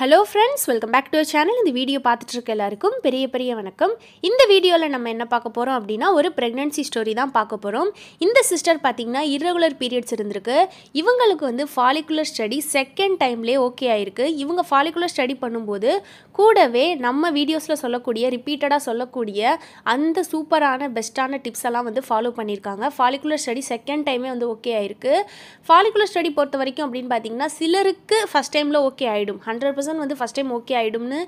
hello friends welcome back to our channel இந்த video பார்த்துட்டு எல்லாருக்கும் பெரிய பெரிய வணக்கம் இந்த வீடியோவில் நம்ம என்ன பார்க்க போகிறோம் அப்படின்னா ஒரு ப்ரெக்னென்சி ஸ்டோரி தான் பார்க்க போகிறோம் இந்த சிஸ்டர் பார்த்திங்கன்னா இரகுலர் பீரியட்ஸ் இருந்திருக்கு இவங்களுக்கு வந்து ஃபாலிகுலர் ஸ்டடி செகண்ட் டைம்லே ஓகே ஆயிருக்கு இவங்க ஃபாலிகுலர் ஸ்டடி பண்ணும்போது கூடவே நம்ம வீடியோஸில் சொல்லக்கூடிய ரிப்பீட்டடாக சொல்லக்கூடிய அந்த சூப்பரான பெஸ்ட்டான டிப்ஸ் எல்லாம் வந்து ஃபாலோ பண்ணியிருக்காங்க ஃபாலிகுலர் ஸ்டடி செகண்ட் டைமே வந்து ஓகே ஆயிருக்கு ஃபாலிகுலர் ஸ்டடி பொறுத்த வரைக்கும் அப்படின்னு பார்த்தீங்கன்னா சிலருக்கு ஃபஸ்ட் டைமில் ஓகே ஆகிடும் ஹண்ட்ரட் பர்சன்ட் பர்சன் வந்து ஃபஸ்ட் டைம் ஓகே ஆகிடும்னு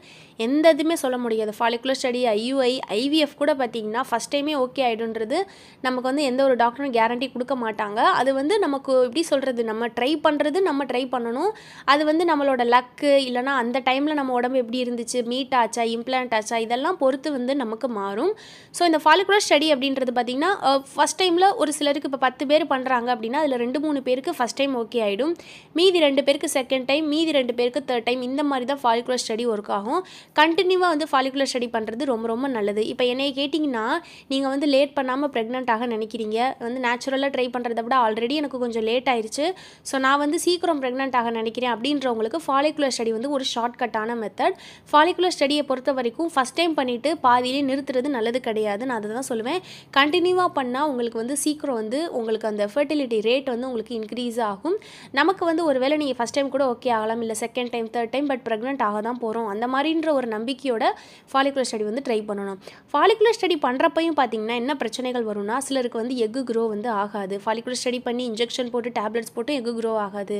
எந்த இதுவுமே சொல்ல முடியாது ஃபாலிகுலர் ஸ்டடி ஐயூஐ ஐவிஎஃப் கூட பார்த்தீங்கன்னா ஃபஸ்ட் டைமே ஓகே ஆகிடுன்றது நமக்கு வந்து எந்த ஒரு டாக்டரும் கேரண்டி கொடுக்க மாட்டாங்க அது வந்து நமக்கு எப்படி சொல்கிறது நம்ம ட்ரை பண்ணுறது நம்ம ட்ரை பண்ணணும் அது வந்து நம்மளோட லக்கு இல்லைனா அந்த டைமில் நம்ம உடம்பு எப்படி இருந்துச்சு மீட் ஆச்சா இம்ப்ளான்ட் ஆச்சா இதெல்லாம் பொறுத்து வந்து நமக்கு மாறும் ஸோ இந்த ஃபாலிகுலர் ஸ்டடி அப்படின்றது பார்த்திங்கன்னா ஃபஸ்ட் டைமில் ஒரு சிலருக்கு இப்போ பத்து பேர் பண்ணுறாங்க அப்படின்னா அதில் ரெண்டு மூணு பேருக்கு ஃபஸ்ட் டைம் ஓகே ஆகிடும் மீதி ரெண்டு பேருக்கு செகண்ட் டைம் மீதி ரெண்டு பேருக்கு தேர்ட் டைம் இந்த மாதிரி தான் ஃபாலிகுலர் ஸ்டடி ஒர்க் ஆகும் கண்டினியூவாக வந்து ஃபாலிகுலர் ஸ்டடி பண்ணுறது ரொம்ப ரொம்ப நல்லது இப்போ என்னை கேட்டிங்கன்னா நீங்கள் வந்து லேட் பண்ணாமல் ப்ரெக்னென்ட் ஆக நினைக்கிறீங்க வந்து நேச்சுரலாக ட்ரை பண்ணுறத விட ஆல்ரெடி எனக்கு கொஞ்சம் லேட் ஆயிடுச்சு ஸோ நான் வந்து சீக்கிரம் ப்ரெக்னென்ட் ஆக நினைக்கிறேன் அப்படின்றவங்களுக்கு ஃபாலிகுலர் ஸ்டடி வந்து ஒரு ஷார்ட்கட்டான மெத்தட் ஃபாலிகுலர் ஸ்டடியை பொறுத்த வரைக்கும் ஃபஸ்ட் டைம் பண்ணிவிட்டு பாதியிலே நிறுத்துறது நல்லது கிடையாது நான் அதை தான் சொல்லுவேன் கண்டினியூவாக பண்ணால் உங்களுக்கு வந்து சீக்கிரம் வந்து உங்களுக்கு அந்த ஃபர்டிலிட்டி ரேட் வந்து உங்களுக்கு இன்க்ரீஸ் ஆகும் நமக்கு வந்து ஒரு வேளை நீங்கள் ஃபஸ்ட் டைம் கூட ஓகே ஆகலாம் இல்லை second time third time but hundred pregnant ஆக தான் போகிறோம் அந்த மாதிரின்ற ஒரு நம்பிக்கையோட ஃபாலிகுலர் ஸ்டடி வந்து ட்ரை பண்ணணும் ஃபாலிகுலர் ஸ்டடி பண்ணுறப்பையும் பார்த்தீங்கன்னா என்ன பிரச்சனைகள் வரும்னா சிலருக்கு வந்து எக்கு க்ரோ வந்து ஆகாது ஃபாலிகுலர் ஸ்டடி பண்ணி இன்ஜெக்ஷன் போட்டு டேப்லெட்ஸ் போட்டு எக்கு க்ரோ ஆகாது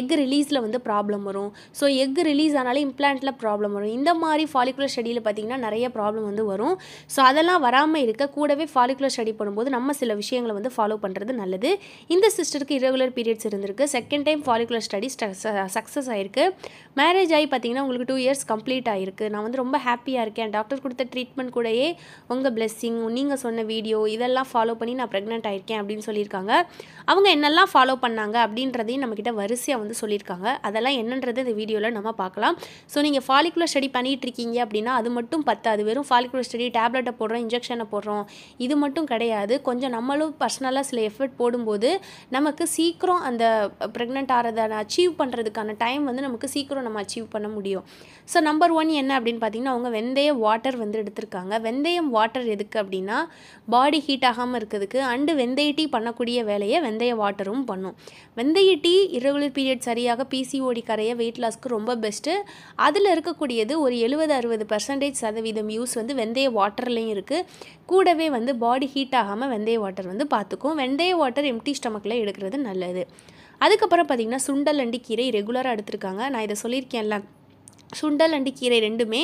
எக் ரிலீஸில் வந்து ப்ராப்ளம் வரும் ஸோ எக் ரிலீஸ் ஆனாலும் இம்ப்ளான்ட்டில் ப்ராப்ளம் வரும் இந்த மாதிரி ஃபாலிகுலர் ஸ்டடியில் பார்த்திங்கன்னா நிறைய ப்ராப்ளம் வந்து வரும் ஸோ அதெல்லாம் வராமல் இருக்க கூடவே ஃபாலிகுலர் ஸ்டடி பண்ணும்போது நம்ம சில விஷயங்களை வந்து ஃபாலோ பண்ணுறது நல்லது இந்த சிஸ்டருக்கு இரகுலர் பீரியட்ஸ் இருந்திருக்கு second time follicular study success ஆயிருக்கு மேரேஜ் ஆகி பார்த்திங்கன்னா உங்களுக்கு டூ இயர்ஸ் கம்ப்ளீட் ஆகிருக்கு நான் வந்து ரொம்ப ஹாப்பியாக இருக்கேன் டாக்டர் கொடுத்த ட்ரீட்மெண்ட் கூடயே உங்கள் பிளெஸ்ஸிங் நீங்கள் சொன்ன வீடியோ இதெல்லாம் ஃபாலோ பண்ணி நான் ப்ரெக்னென்ட் ஆகிருக்கேன் அப்படின்னு சொல்லியிருக்காங்க அவங்க என்னெல்லாம் ஃபாலோ பண்ணாங்க அப்படின்றதையும் நம்மக்கிட்ட வரிசையாக வந்து சொல்லியிருக்காங்க அதெல்லாம் என்னன்றது இந்த வீடியோவில் நம்ம பார்க்கலாம் ஸோ நீங்கள் ஃபாலிகுலர் ஸ்டடி பண்ணிகிட்டு இருக்கீங்க அப்படின்னா அது மட்டும் பத்தாது வெறும் ஃபாலிகுலர் ஸ்டடி டேப்லெட்டை போடுறோம் இன்ஜெக்ஷனை போடுறோம் இது மட்டும் கிடையாது கொஞ்சம் நம்மளும் பர்சனலாக சில எஃபர்ட் போடும்போது நமக்கு சீக்கிரம் அந்த ப்ரெக்னென்ட் ஆகிறத அச்சீவ் பண்ணுறதுக்கான டைம் வந்து நமக்கு சீக்கிரம் நம்ம அச்சீவ் அச்சீவ் பண்ண முடியும் ஸோ நம்பர் ஒன் என்ன அப்படின்னு பார்த்தீங்கன்னா அவங்க வெந்தய வாட்டர் வந்து எடுத்திருக்காங்க வெந்தயம் வாட்டர் எதுக்கு அப்படின்னா பாடி ஹீட் ஆகாமல் இருக்கிறதுக்கு அண்டு வெந்தய டீ பண்ணக்கூடிய வேலையை வெந்தய வாட்டரும் பண்ணும் வெந்தய டீ இரகுலர் பீரியட் சரியாக பிசிஓடி கரைய வெயிட் லாஸ்க்கு ரொம்ப பெஸ்ட்டு அதில் இருக்கக்கூடியது ஒரு எழுபது அறுபது பர்சன்டேஜ் சதவீதம் யூஸ் வந்து வெந்தய வாட்டர்லேயும் இருக்குது கூடவே வந்து பாடி ஹீட் ஆகாமல் வெந்தய வாட்டர் வந்து பார்த்துக்கும் வெந்தய வாட்டர் எம்டி ஸ்டமக்கில் எடுக்கிறது நல்லது அதுக்கப்புறம் பார்த்திங்கன்னா சுண்டல் அண்டி கீரை ரெகுலராக எடுத்திருக்காங்க நான் இதை சொல்லியிருக்கேன்ல சுண்டல் அண்டி கீரை ரெண்டுமே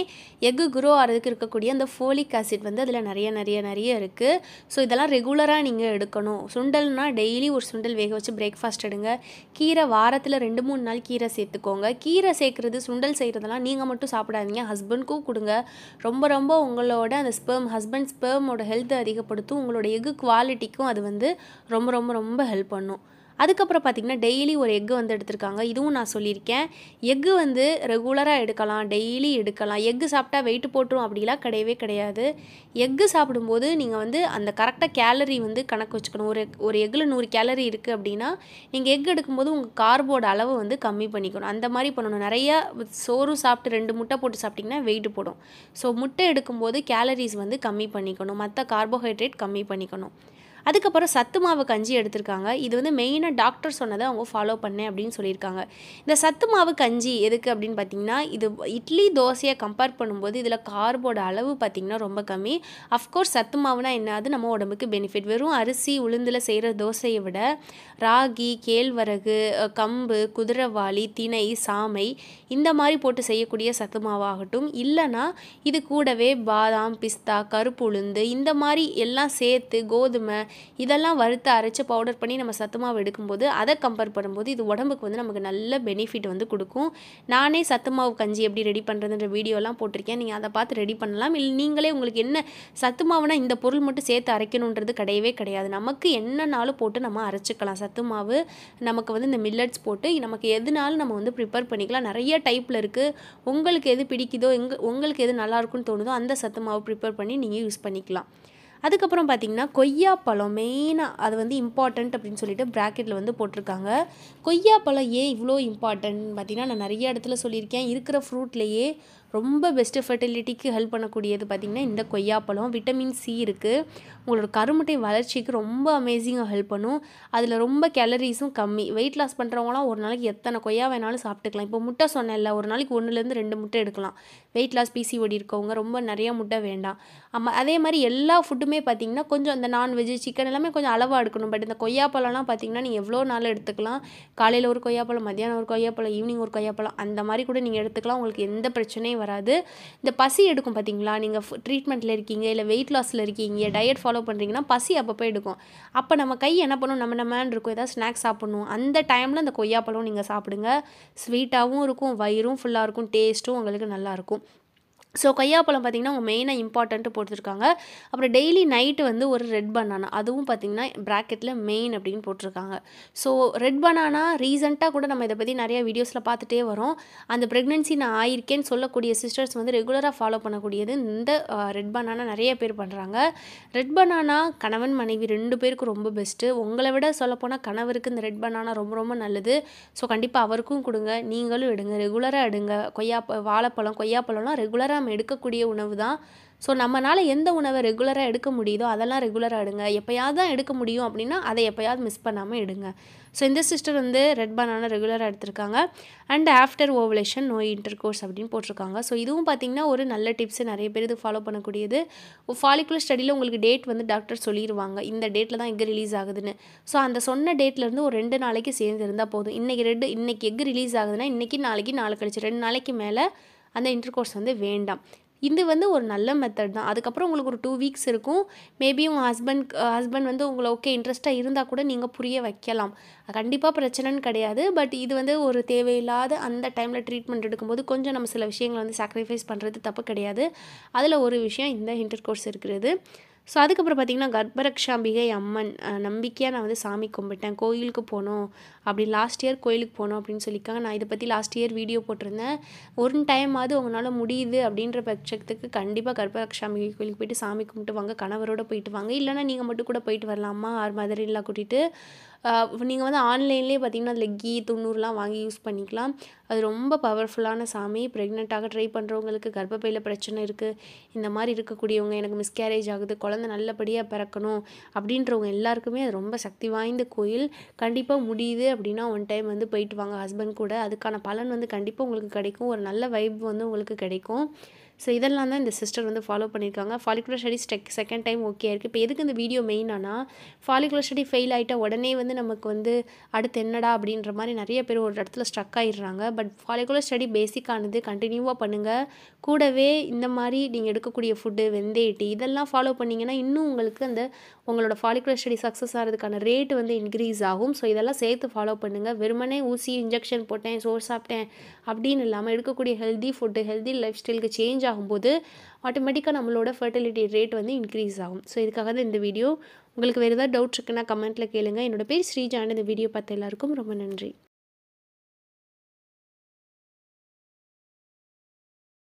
எக்கு குரோ ஆகிறதுக்கு இருக்கக்கூடிய அந்த ஃபோலிக் ஆசிட் வந்து அதில் நிறைய நிறைய நிறைய இருக்குது ஸோ இதெல்லாம் ரெகுலராக நீங்கள் எடுக்கணும் சுண்டல்னால் டெய்லி ஒரு சுண்டல் வேக வச்சு பிரேக்ஃபாஸ்ட் எடுங்க கீரை வாரத்தில் ரெண்டு மூணு நாள் கீரை சேர்த்துக்கோங்க கீரை சேர்க்குறது சுண்டல் செய்கிறதெல்லாம் நீங்கள் மட்டும் சாப்பிடாதீங்க ஹஸ்பண்ட்க்கும் கொடுங்க ரொம்ப ரொம்ப உங்களோட அந்த ஸ்பேம் ஹஸ்பண்ட் ஸ்பெர்மோட ஹெல்த்தை அதிகப்படுத்தும் உங்களோட எக்கு குவாலிட்டிக்கும் அது வந்து ரொம்ப ரொம்ப ரொம்ப ஹெல்ப் பண்ணும் அதுக்கப்புறம் பார்த்திங்கன்னா டெய்லி ஒரு எக்கு வந்து எடுத்திருக்காங்க இதுவும் நான் சொல்லியிருக்கேன் எக்கு வந்து ரெகுலராக எடுக்கலாம் டெய்லி எடுக்கலாம் எக்கு சாப்பிட்டா வெயிட் போட்டுரும் அப்படிலாம் கிடையவே கிடையாது எக்கு சாப்பிடும்போது நீங்கள் வந்து அந்த கரெக்டாக கேலரி வந்து கணக்கு வச்சுக்கணும் ஒரு ஒரு எக்கில் நூறு கேலரி இருக்குது அப்படின்னா நீங்கள் எக் எடுக்கும்போது உங்கள் கார்போட அளவு வந்து கம்மி பண்ணிக்கணும் அந்த மாதிரி பண்ணணும் நிறையா சோறும் சாப்பிட்டு ரெண்டு முட்டை போட்டு சாப்பிட்டிங்கன்னா வெயிட் போடும் ஸோ முட்டை எடுக்கும்போது கேலரிஸ் வந்து கம்மி பண்ணிக்கணும் மற்ற கார்போஹைட்ரேட் கம்மி பண்ணிக்கணும் அதுக்கப்புறம் சத்து மாவு கஞ்சி எடுத்திருக்காங்க இது வந்து மெயினாக டாக்டர் சொன்னதை அவங்க ஃபாலோ பண்ணேன் அப்படின்னு சொல்லியிருக்காங்க இந்த சத்து மாவு கஞ்சி எதுக்கு அப்படின்னு பார்த்தீங்கன்னா இது இட்லி தோசையை கம்பேர் பண்ணும்போது இதில் கார்போட அளவு பார்த்திங்கன்னா ரொம்ப கம்மி அஃப்கோர்ஸ் சத்து மாவுனா என்னது நம்ம உடம்புக்கு பெனிஃபிட் வெறும் அரிசி உளுந்தில் செய்கிற தோசையை விட ராகி கேழ்வரகு கம்பு குதிரைவாளி திணை சாமை இந்த மாதிரி போட்டு செய்யக்கூடிய சத்து மாவாகட்டும் இல்லைனா இது கூடவே பாதாம் பிஸ்தா கருப்பு உளுந்து இந்த மாதிரி எல்லாம் சேர்த்து கோதுமை இதெல்லாம் வறுத்து அரைச்சி பவுடர் பண்ணி நம்ம சத்துமாவு எடுக்கும்போது அதை கம்பேர் பண்ணும்போது இது உடம்புக்கு வந்து நமக்கு நல்ல பெனிஃபிட் வந்து கொடுக்கும் நானே சத்துமாவு கஞ்சி எப்படி ரெடி பண்ணுறதுன்ற வீடியோலாம் போட்டிருக்கேன் நீங்கள் அதை பார்த்து ரெடி பண்ணலாம் இல்லை நீங்களே உங்களுக்கு என்ன சத்து இந்த பொருள் மட்டும் சேர்த்து அரைக்கணுன்றது கிடையவே கிடையாது நமக்கு என்னன்னாலும் போட்டு நம்ம அரைச்சிக்கலாம் சத்துமாவு நமக்கு வந்து இந்த மில்லட்ஸ் போட்டு நமக்கு எதுனாலும் நம்ம வந்து ப்ரிப்பேர் பண்ணிக்கலாம் நிறைய டைப்பில் இருக்குது உங்களுக்கு எது பிடிக்குதோ எங்க உங்களுக்கு எது நல்லாயிருக்குன்னு தோணுதோ அந்த சத்துமாவை ப்ரிப்பேர் பண்ணி நீங்கள் யூஸ் பண்ணிக்கலாம் அதுக்கப்புறம் பார்த்திங்கன்னா கொய்யாப்பழம் மெயினாக அது வந்து இம்பார்ட்டண்ட் அப்படின்னு சொல்லிட்டு ப்ராக்கெட்டில் வந்து போட்டிருக்காங்க கொய்யாப்பழம் ஏன் இவ்வளோ இம்பார்ட்டன்ட் பார்த்திங்கன்னா நான் நிறைய இடத்துல சொல்லியிருக்கேன் இருக்கிற ஃப்ரூட்லேயே ரொம்ப பெஸ்ட்டு ஃபெர்டிலிட்டிக்கு ஹெல்ப் பண்ணக்கூடியது பார்த்திங்கன்னா இந்த கொய்யாப்பழம் விட்டமின் சி இருக்குது உங்களோட கருமுட்டை வளர்ச்சிக்கு ரொம்ப அமேசிங்காக ஹெல்ப் பண்ணும் அதில் ரொம்ப கேலரிஸும் கம்மி வெயிட் லாஸ் பண்ணுறவங்களாம் ஒரு நாளைக்கு எத்தனை கொய்யா வேணாலும் சாப்பிட்டுக்கலாம் இப்போ முட்டை சொன்னேன்ல ஒரு நாளைக்கு ஒன்றுலேருந்து ரெண்டு முட்டை எடுக்கலாம் வெயிட் லாஸ் ஓடி இருக்கவங்க ரொம்ப நிறையா முட்டை வேண்டாம் ஆமாம் அதே மாதிரி எல்லா ஃபுட்டுமே பார்த்திங்கன்னா கொஞ்சம் அந்த நான்வெஜ் சிக்கன் எல்லாமே கொஞ்சம் அளவாக எடுக்கணும் பட் இந்த கொய்யாப்பழம்லாம் பார்த்திங்கன்னா நீங்கள் எவ்வளோ நாள் எடுத்துக்கலாம் காலையில் ஒரு கொய்யாப்பழம் மதியானம் ஒரு கொய்யாப்பழம் ஈவினிங் ஒரு கொய்யாப்பழம் அந்த மாதிரி கூட நீங்கள் எடுத்துக்கலாம் உங்களுக்கு எந்த பிரச்சனையும் வராது இந்த பசி எடுக்கும் பார்த்தீங்களா நீங்கள் ட்ரீட்மெண்ட்டில் இருக்கீங்க இல்லை வெயிட் லாஸில் இருக்கீங்க டயட் ஃபாலோ பண்ணுறீங்கன்னா பசி அப்பப்போ எடுக்கும் அப்போ நம்ம கை என்ன பண்ணணும் நம்ம நம்மன்னு இருக்கும் ஏதாவது ஸ்நாக்ஸ் சாப்பிட்ணும் அந்த டைமில் அந்த கொய்யாப்பழம் நீங்கள் சாப்பிடுங்க ஸ்வீட்டாகவும் இருக்கும் வயிறும் ஃபுல்லாக இருக்கும் டேஸ்ட்டும் உங்களுக்கு நல்லாயிருக்கும் ஸோ கொய்யாப்பழம் பார்த்திங்கன்னா அவங்க மெயினாக இம்பார்ட்டண்ட்டு போட்டிருக்காங்க அப்புறம் டெய்லி நைட்டு வந்து ஒரு ரெட் பனானா அதுவும் பார்த்திங்கன்னா ப்ராக்கெட்டில் மெயின் அப்படின்னு போட்டிருக்காங்க ஸோ ரெட் பனானா ரீசெண்டாக கூட நம்ம இதை பற்றி நிறைய வீடியோஸில் பார்த்துட்டே வரோம் அந்த ப்ரெக்னென்சி நான் ஆயிருக்கேன்னு சொல்லக்கூடிய சிஸ்டர்ஸ் வந்து ரெகுலராக ஃபாலோ பண்ணக்கூடியது இந்த ரெட் பனானா நிறைய பேர் பண்ணுறாங்க ரெட் பனானா கணவன் மனைவி ரெண்டு பேருக்கும் ரொம்ப பெஸ்ட்டு உங்களை விட சொல்லப்போனால் கணவருக்கு இந்த ரெட் பனானா ரொம்ப ரொம்ப நல்லது ஸோ கண்டிப்பாக அவருக்கும் கொடுங்க நீங்களும் எடுங்க ரெகுலராக எடுங்க கொய்யா வாழைப்பழம் கொய்யாப்பழம்லாம் ரெகுலராக நம்ம எடுக்கக்கூடிய உணவு தான் ஸோ நம்மளால் எந்த உணவை ரெகுலராக எடுக்க முடியுதோ அதெல்லாம் ரெகுலராக எடுங்க எப்போயாவது தான் எடுக்க முடியும் அப்படின்னா அதை எப்போயாவது மிஸ் பண்ணாமல் எடுங்க ஸோ இந்த சிஸ்டர் வந்து ரெட் பனானா ரெகுலராக எடுத்திருக்காங்க and after ovulation no intercourse அப்படின்னு போட்டிருக்காங்க ஸோ இதுவும் பார்த்திங்கன்னா ஒரு நல்ல டிப்ஸு நிறைய பேர் இது ஃபாலோ பண்ணக்கூடியது ஃபாலிகுலர் ஸ்டடியில் உங்களுக்கு டேட் வந்து டாக்டர் சொல்லிடுவாங்க இந்த டேட்டில் தான் எக் ரிலீஸ் ஆகுதுன்னு ஸோ அந்த சொன்ன டேட்லேருந்து ஒரு ரெண்டு நாளைக்கு சேர்ந்து இருந்தால் போதும் இன்றைக்கி ரெண்டு இன்றைக்கி எக் ரிலீஸ் ஆகுதுன்னா இன்றைக்கி நாளைக்கு நாலு கழிச்சு ரெண்டு நாளைக்கு மேலே அந்த இன்டர் கோர்ஸ் வந்து வேண்டாம் இது வந்து ஒரு நல்ல மெத்தட் தான் அதுக்கப்புறம் உங்களுக்கு ஒரு டூ வீக்ஸ் இருக்கும் மேபி உங்கள் ஹஸ்பண்ட் ஹஸ்பண்ட் வந்து உங்களை ஓகே இன்ட்ரெஸ்ட்டாக இருந்தால் கூட நீங்கள் புரிய வைக்கலாம் கண்டிப்பாக பிரச்சனைன்னு கிடையாது பட் இது வந்து ஒரு தேவையில்லாத அந்த டைமில் ட்ரீட்மெண்ட் எடுக்கும்போது கொஞ்சம் நம்ம சில விஷயங்களை வந்து சாக்ரிஃபைஸ் பண்ணுறது தப்பு கிடையாது அதில் ஒரு விஷயம் இந்த இன்டர் கோர்ஸ் இருக்கிறது ஸோ அதுக்கப்புறம் பார்த்திங்கன்னா கர்ப்பரக்ஷாம்பிகை அம்மன் நம்பிக்கையாக நான் வந்து சாமி கும்பிட்டேன் கோயிலுக்கு போனோம் அப்படி லாஸ்ட் இயர் கோயிலுக்கு போனோம் அப்படின்னு சொல்லியிருக்காங்க நான் இதை பற்றி லாஸ்ட் இயர் வீடியோ போட்டிருந்தேன் ஒரு டைம் அது உங்களால் முடியுது அப்படின்ற பட்சத்துக்கு கண்டிப்பாக கர்ப்பரக்ஷாம்பிகை கோயிலுக்கு போயிட்டு சாமி கும்பிட்டு வாங்க கணவரோடு போயிட்டு வாங்க இல்லைனா நீங்கள் மட்டும் கூட போயிட்டு வரலாமா ஆறு மாதிரிலாம் கூட்டிகிட்டு நீங்கள் வந்து ஆன்லைன்லேயே பார்த்திங்கன்னா அதில் கீ துண்ணூறுலாம் வாங்கி யூஸ் பண்ணிக்கலாம் அது ரொம்ப பவர்ஃபுல்லான சாமி ப்ரெக்னெண்ட்டாக ட்ரை பண்ணுறவங்களுக்கு கர்ப்பப்பையில் பிரச்சனை இருக்குது இந்த மாதிரி இருக்கக்கூடியவங்க எனக்கு மிஸ்கேரேஜ் ஆகுது குழந்த நல்லபடியாக பிறக்கணும் அப்படின்றவங்க எல்லாருக்குமே அது ரொம்ப சக்தி வாய்ந்த கோயில் கண்டிப்பாக முடியுது அப்படின்னா ஒன் டைம் வந்து போயிட்டு வாங்க ஹஸ்பண்ட் கூட அதுக்கான பலன் வந்து கண்டிப்பாக உங்களுக்கு கிடைக்கும் ஒரு நல்ல வைப் வந்து உங்களுக்கு கிடைக்கும் ஸோ இதெல்லாம் தான் இந்த சிஸ்டர் வந்து ஃபாலோ பண்ணியிருக்காங்க ஃபாலிகுலர் ஸ்டடி ஸ்டெக் செகண்ட் டைம் ஓகே இருக்குது இப்போ எதுக்கு இந்த வீடியோ மெயினானா ஃபாலிகுலர் ஸ்டடி ஃபெயில் ஆகிட்ட உடனே வந்து நமக்கு வந்து அடுத்து என்னடா அப்படின்ற மாதிரி நிறைய பேர் ஒரு இடத்துல ஸ்ட்ரக் ஆகிடுறாங்க பட் ஃபாலிகுலர் ஸ்டடி பேசிக்கானது கண்டினியூவாக பண்ணுங்கள் கூடவே இந்த மாதிரி நீங்கள் எடுக்கக்கூடிய ஃபுட்டு வெந்தேட்டி இதெல்லாம் ஃபாலோ பண்ணிங்கன்னா இன்னும் உங்களுக்கு அந்த உங்களோட ஃபாலிகுலர் ஸ்டடி சக்ஸஸ் ஆகிறதுக்கான ரேட்டு வந்து இன்க்ரீஸ் ஆகும் ஸோ இதெல்லாம் சேர்த்து ஃபாலோ பண்ணுங்கள் வெறுமனே ஊசி இன்ஜெக்ஷன் போட்டேன் சோர்ஸ் சாப்பிட்டேன் அப்படின்னு இல்லாமல் எடுக்கக்கூடிய ஹெல்தி ஃபுட்டு ஹெல்தி லைஃப் ஸ்டைலுக்கு சேஞ்ச் ஆகும்போது ஆட்டோமேட்டிக்காக நம்மளோட ஃபர்டிலிட்டி ரேட் வந்து இன்க்ரீஸ் ஆகும் ஸோ இதுக்காக தான் இந்த வீடியோ உங்களுக்கு வேறு ஏதாவது டவுட் இருக்குன்னா கமெண்ட்டில் கேளுங்கள் என்னோடய பேர் ஸ்ரீஜான் இந்த வீடியோ பார்த்த எல்லாருக்கும் ரொம்ப நன்றி